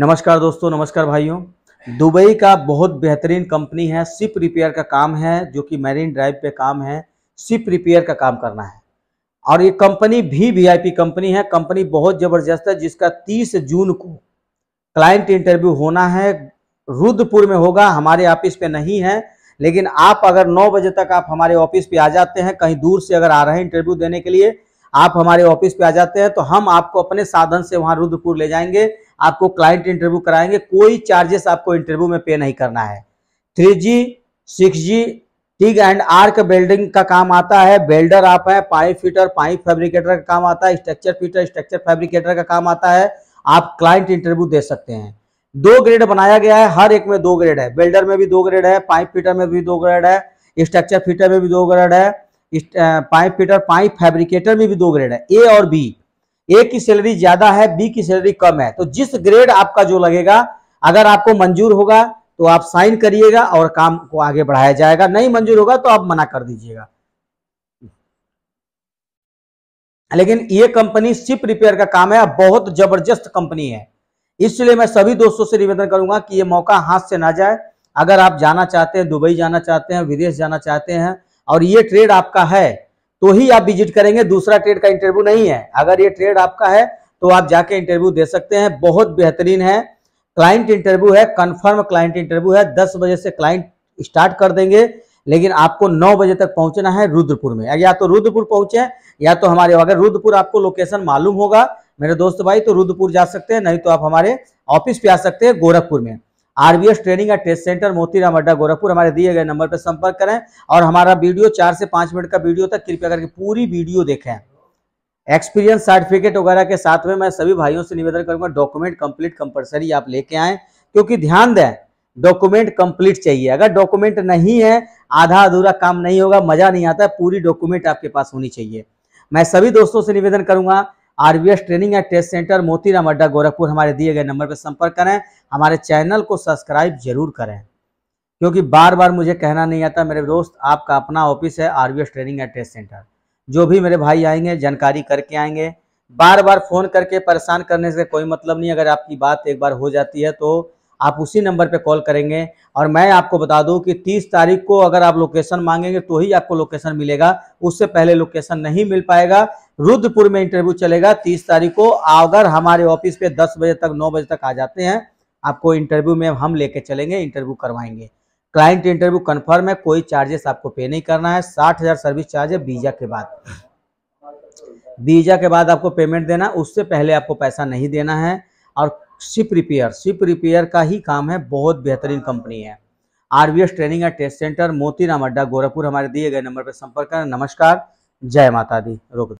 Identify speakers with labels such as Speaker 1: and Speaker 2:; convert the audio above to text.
Speaker 1: नमस्कार दोस्तों नमस्कार भाइयों दुबई का बहुत बेहतरीन कंपनी है शिप रिपेयर का काम है जो कि मैरीन ड्राइव पे काम है शिप रिपेयर का काम करना है और ये कंपनी भी वीआईपी कंपनी है कंपनी बहुत ज़बरदस्त है जिसका 30 जून को क्लाइंट इंटरव्यू होना है रुद्रपुर में होगा हमारे ऑफिस पे नहीं है लेकिन आप अगर नौ बजे तक आप हमारे ऑफिस पे आ जाते हैं कहीं दूर से अगर आ रहे हैं इंटरव्यू देने के लिए आप हमारे ऑफिस पे आ जाते हैं तो हम आपको अपने साधन से वहाँ रुद्रपुर ले जाएंगे आपको क्लाइंट इंटरव्यू कराएंगे कोई चार्जेस आपको इंटरव्यू में पे नहीं करना है three G six G TIG and arc welding का काम आता है बेल्डर आप है पाइप फिटर पाइप फैब्रिकेटर का काम आता है स्ट्रक्चर फिटर स्ट्रक्चर फैब्रिकेटर का काम आता है आप क्लाइंट इंटरव्यू दे सकते हैं दो ग्रेड बनाया गया है हर एक में दो ग्रेड है बेल्डर में भी दो ग्रेड है पाइप फिटर में भी दो ग्रेड है स्ट्रक्चर फिटर में भी दो ग्रेड है पाइप फिटर पाइप फैब्रिकेटर में भी दो ग्रेड है ए और बी ए की सैलरी ज्यादा है बी की सैलरी कम है तो जिस ग्रेड आपका जो लगेगा अगर आपको मंजूर होगा तो आप साइन करिएगा और काम को आगे बढ़ाया जाएगा नहीं मंजूर होगा तो आप मना कर दीजिएगा लेकिन ये कंपनी शिप रिपेयर का काम है बहुत जबरदस्त कंपनी है इसलिए मैं सभी दोस्तों से निवेदन करूंगा कि ये मौका हाथ से ना जाए अगर आप जाना चाहते हैं दुबई जाना चाहते हैं विदेश जाना चाहते हैं और ये ट्रेड आपका है तो ही आप विजिट करेंगे दूसरा ट्रेड का इंटरव्यू नहीं है अगर ये ट्रेड आपका है तो आप जाके इंटरव्यू दे सकते हैं बहुत बेहतरीन है क्लाइंट इंटरव्यू है कन्फर्म क्लाइंट इंटरव्यू है दस बजे से क्लाइंट स्टार्ट कर देंगे लेकिन आपको नौ बजे तक पहुंचना है रुद्रपुर में या तो रुद्रपुर पहुंचे या तो हमारे अगर रुद्रपुर आपको लोकेशन मालूम होगा मेरे दोस्त भाई तो रुद्रपुर जा सकते हैं नहीं तो आप हमारे ऑफिस पे आ सकते हैं गोरखपुर में RBS training and test centre Motiram Adda Gorakhpur हमारे दिए गए नंबर पर संपर्क करें और हमारा वीडियो चार से पांच मिनट का वीडियो तक कृपया करके पूरी वीडियो देखें एक्सपीरियंस सर्टिफिकेट वगैरह के साथ में मैं सभी भाइयों से निवेदन करूंगा डॉक्यूमेंट कंप्लीट कंपलसरी आप लेके आए क्योंकि ध्यान दें डॉक्यूमेंट कंप्लीट चाहिए अगर डॉक्यूमेंट नहीं है आधा अधूरा काम नहीं होगा मजा नहीं आता पूरी डॉक्यूमेंट आपके पास होनी चाहिए मैं सभी दोस्तों से निवेदन करूंगा RBS training and test centre Motiram Adda Gorakhpur हमारे दिए गए नंबर पर संपर्क करें हमारे चैनल को सब्सक्राइब जरूर करें क्योंकि बार बार मुझे कहना नहीं आता मेरे दोस्त आपका अपना ऑफिस है R training and test centre जो भी मेरे भाई आएंगे जानकारी करके आएंगे बार बार फ़ोन करके परेशान करने से कोई मतलब नहीं अगर आपकी बात एक बार हो जाती है तो आप उसी नंबर पे कॉल करेंगे और मैं आपको बता दूं कि 30 तारीख को अगर आप लोकेशन मांगेंगे तो ही आपको लोकेशन मिलेगा उससे पहले लोकेशन नहीं मिल पाएगा रुद्रपुर में इंटरव्यू चलेगा 30 तारीख को अगर हमारे ऑफिस पे 10 बजे तक 9 बजे तक आ जाते हैं आपको इंटरव्यू में हम लेके चलेंगे इंटरव्यू करवाएंगे क्लाइंट इंटरव्यू कन्फर्म है कोई चार्जेस आपको पे नहीं करना है साठ हज़ार सर्विस चार्ज है वीज़ा के बाद वीज़ा के बाद आपको पेमेंट देना उससे पहले आपको पैसा नहीं देना है और शिप रिपेयर शिप रिपेयर का ही काम है बहुत बेहतरीन कंपनी है R training and test centre Motiram Adda Gorakhpur हमारे दिए गए नंबर पर संपर्क करें नमस्कार जय माता दी रोक